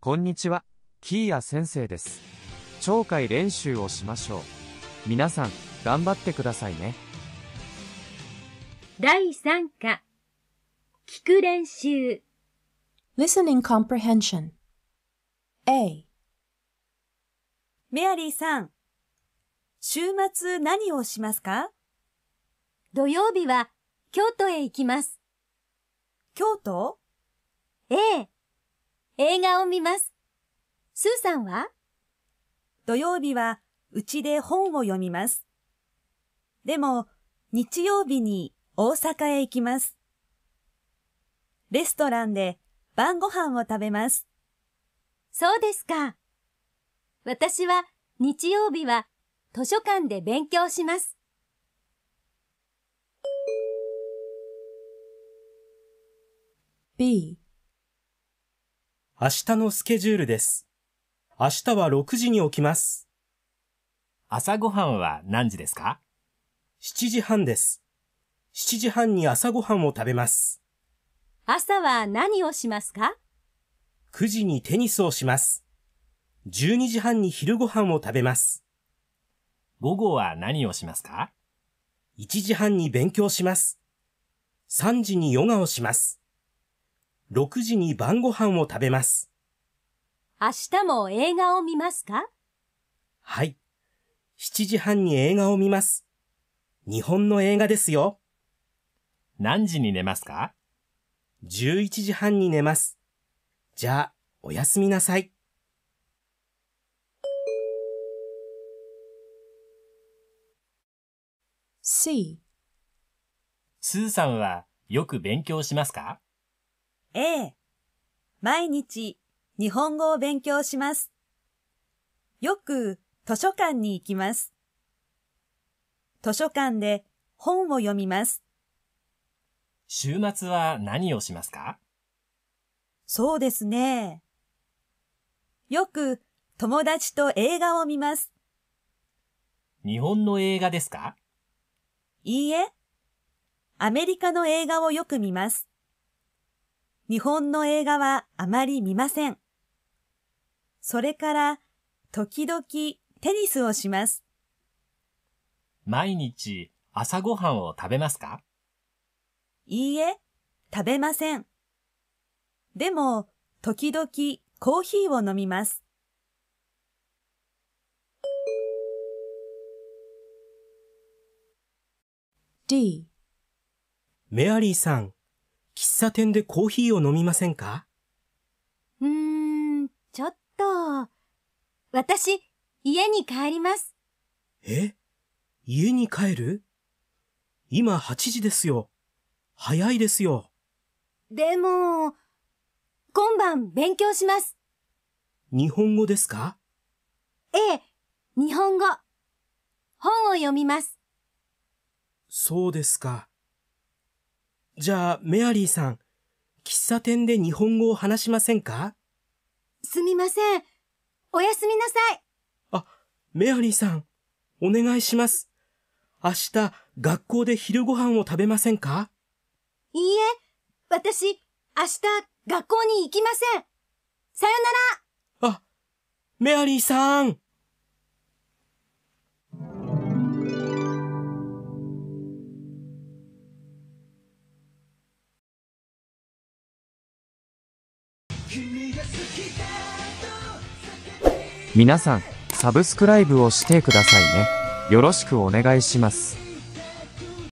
こんにちは、キーヤ先生です。聴解練習をしましょう。皆さん、頑張ってくださいね。第3課、聞く練習。Listening Comprehension A メアリーさん、週末何をしますか土曜日は京都へ行きます。京都ええ。映画を見ます。スーさんは土曜日はうちで本を読みます。でも日曜日に大阪へ行きます。レストランで晩ご飯を食べます。そうですか。私は日曜日は図書館で勉強します。B 明日のスケジュールです。明日は6時に起きます。朝ごはんは何時ですか ?7 時半です。7時半に朝ごはんを食べます。朝は何をしますか ?9 時にテニスをします。12時半に昼ごはんを食べます。午後は何をしますか ?1 時半に勉強します。3時にヨガをします。6時に晩ご飯を食べます。明日も映画を見ますかはい。7時半に映画を見ます。日本の映画ですよ。何時に寝ますか ?11 時半に寝ます。じゃあ、おやすみなさい。C スーさんはよく勉強しますか A 毎日日本語を勉強します。よく図書館に行きます。図書館で本を読みます。週末は何をしますかそうですね。よく友達と映画を見ます。日本の映画ですかいいえ、アメリカの映画をよく見ます。日本の映画はあまり見ません。それから、時々テニスをします。毎日朝ごはんを食べますかいいえ、食べません。でも、時々コーヒーを飲みます。D メアリーさん、喫茶店でコーヒーを飲みませんかうーん、ちょっと。私、家に帰ります。え家に帰る今8時ですよ。早いですよ。でも、今晩勉強します。日本語ですかええ、日本語。本を読みます。そうですか。じゃあ、メアリーさん、喫茶店で日本語を話しませんかすみません。おやすみなさい。あ、メアリーさん、お願いします。明日、学校で昼ご飯を食べませんかいいえ、私、明日、学校に行きません。さよなら。あ、メアリーさん。皆さん、サブスクライブをしてくださいね。よろしくお願いします。